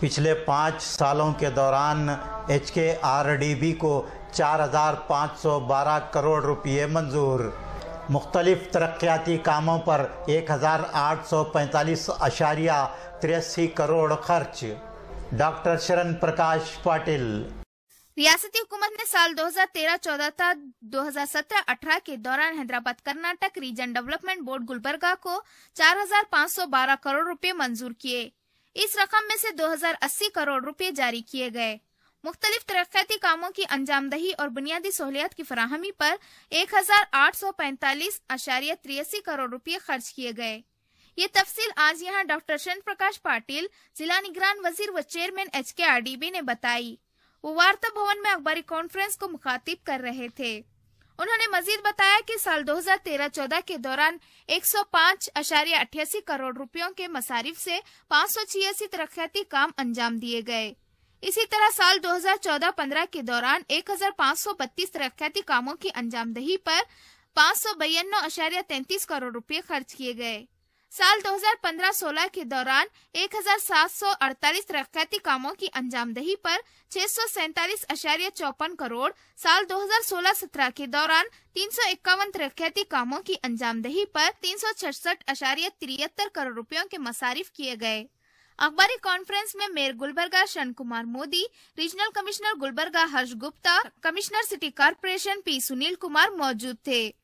पिछले पाँच सालों के दौरान H K R D B को चार हजार पाँच सौ बारह करोड़ रुपये मंजूर मुख्तलिफ तरक्याती कामों पर एक हज़ार आठ सौ पैंतालीस अशारिया तिरासी करोड़ खर्च डॉक्टर शरण प्रकाश पाटिल रियासती हुकूमत ने साल 2013-14 तक 2017-18 के दौरान Hyderabad Karnataka region development board Gulbarga को 4,512 करोड़ रुपए मंजूर किए इस रकम में से 2080 करोड़ रुपए जारी किए गए मुख्तलिफ तरक्याती कामों की अंजामदही और बुनियादी सहूलियात की फराहमी पर एक हजार आठ सौ पैंतालीस अशारिया तिरासी करोड़ रुपए खर्च किए गए ये तफसील आज यहाँ डॉक्टर चंद्र प्रकाश पाटिल जिला निगरान वजीर व chairman H K R D B ने बताई वो वार्ता भवन में अखबारी कॉन्फ्रेंस को मुखातिब कर रहे थे उन्होंने मजीद बताया कि साल 2013-14 के दौरान 105.88 करोड़ रुपयों के मसारिफ से पाँच सौ छियासी तरक्याती काम अंजाम दिए गए इसी तरह साल 2014-15 के दौरान 1532 तरक्याती कामों की अंजामदही पर पाँच सौ करोड़ रुपए खर्च किए गए साल 2015-16 के दौरान 1748 रखती कामों की अंजामदही पर छह करोड़ साल 2016-17 के दौरान तीन सौ इक्यावन रखती कामों की अंजामदही पर तीन सौ करोड़ रुपयों के मसारिफ किए गए अखबारी कॉन्फ्रेंस में मेयर गुलबर्गा शन Kumar Modi regional commissioner Gulbarga Harsh Gupta commissioner city corporation P Sunil Kumar मौजूद थे